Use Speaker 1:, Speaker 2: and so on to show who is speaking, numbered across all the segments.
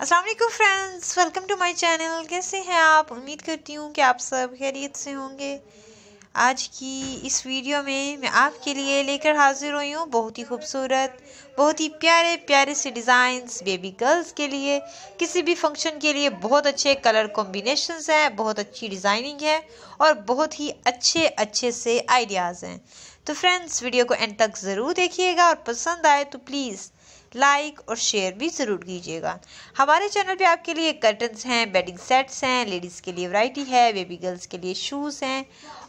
Speaker 1: Aslam friends welcome to my channel कैसे हैं आप उम्मीद करती हूँ कि आप सब खैरियत से होंगे आज की इस वीडियो में मैं आपके लिए लेकर हाजिर हुई हूँ बहुत ही खूबसूरत बहुत ही प्यारे प्यारे से डिज़ाइंस बेबी गर्ल्स के लिए किसी भी फंक्शन के लिए बहुत अच्छे कलर कॉम्बिनेशंस हैं बहुत अच्छी डिज़ाइनिंग है और बहुत ही अच्छे अच्छे से आइडियाज़ हैं तो फ्रेंड्स वीडियो को एंड तक ज़रूर देखिएगा और पसंद आए तो प्लीज़ लाइक और शेयर भी ज़रूर कीजिएगा हमारे चैनल पे आपके लिए कर्टन्स हैं बेडिंग सेट्स हैं लेडीज़ के लिए वैरायटी है बेबी गर्ल्स के लिए शूज़ हैं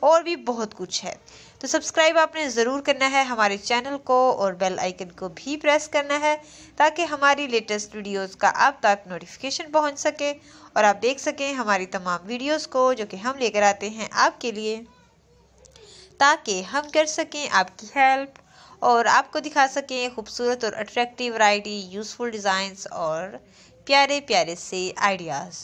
Speaker 1: और भी बहुत कुछ है तो सब्सक्राइब आपने ज़रूर करना है हमारे चैनल को और बेल आइकन को भी प्रेस करना है ताकि हमारी लेटेस्ट वीडियोज़ का आप तक नोटिफिकेशन पहुँच सके और आप देख सकें हमारी तमाम वीडियोज़ को जो कि हम लेकर आते हैं आपके लिए ताकि हम कर सकें आपकी हेल्प और आपको दिखा सकें खूबसूरत और अट्रैक्टिव वैरायटी यूज़फुल डिज़ाइंस और प्यारे प्यारे से आइडियाज़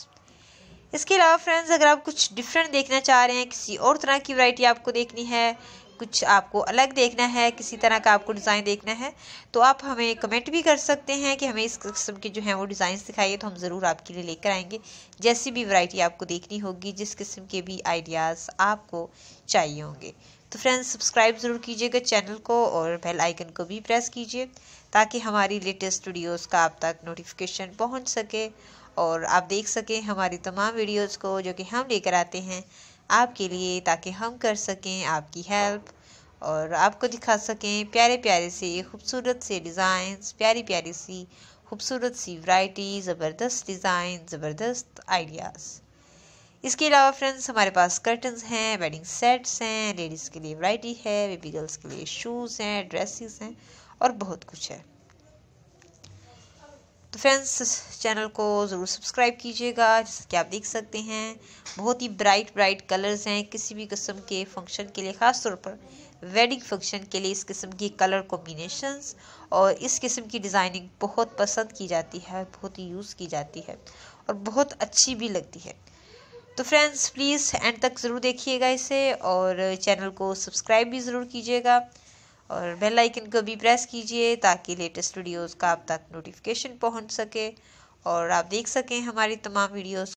Speaker 1: इसके अलावा फ्रेंड्स अगर आप कुछ डिफरेंट देखना चाह रहे हैं किसी और तरह की वैरायटी आपको देखनी है कुछ आपको अलग देखना है किसी तरह का आपको डिज़ाइन देखना है तो आप हमें कमेंट भी कर सकते हैं कि हमें इस किस्म के जो हैं वो डिज़ाइन दिखाइए तो हम ज़रूर आपके लिए लेकर आएंगे जैसी भी वैरायटी आपको देखनी होगी जिस किस्म के भी आइडियाज़ आपको चाहिए होंगे तो फ्रेंड्स सब्सक्राइब ज़रूर कीजिएगा चैनल को और बेल आइकन को भी प्रेस कीजिए ताकि हमारी लेटेस्ट वीडियोस का आप तक नोटिफिकेशन पहुंच सके और आप देख सकें हमारी तमाम वीडियोस को जो कि हम लेकर आते हैं आपके लिए ताकि हम कर सकें आपकी हेल्प और आपको दिखा सकें प्यारे प्यारे से खूबसूरत से डिज़ाइंस प्यारी प्यारी सी खूबसूरत सी वाइटी ज़बरदस्त डिज़ाइन ज़बरदस्त आइडियाज़ इसके अलावा फ्रेंड्स हमारे पास कर्टन हैं वेडिंग सेट्स हैं लेडीज़ के लिए वराइटी है बेबी गर्ल्स के लिए शूज़ हैं ड्रेसेस हैं और बहुत कुछ है तो फ्रेंड्स चैनल को ज़रूर सब्सक्राइब कीजिएगा जैसे कि आप देख सकते हैं बहुत ही ब्राइट ब्राइट कलर्स हैं किसी भी किस्म के फंक्शन के लिए ख़ास तौर पर वेडिंग फंक्शन के लिए इस किस्म की कलर कॉम्बिनेशंस और इस किस्म की डिज़ाइनिंग बहुत पसंद की जाती है बहुत ही यूज़ की जाती है और बहुत अच्छी भी लगती है तो फ्रेंड्स प्लीज़ एंड तक ज़रूर देखिएगा इसे और चैनल को सब्सक्राइब भी ज़रूर कीजिएगा और बेल आइकन को भी प्रेस कीजिए ताकि लेटेस्ट वीडियोस का आप तक नोटिफिकेशन पहुंच सके और आप देख सकें हमारी तमाम वीडियोस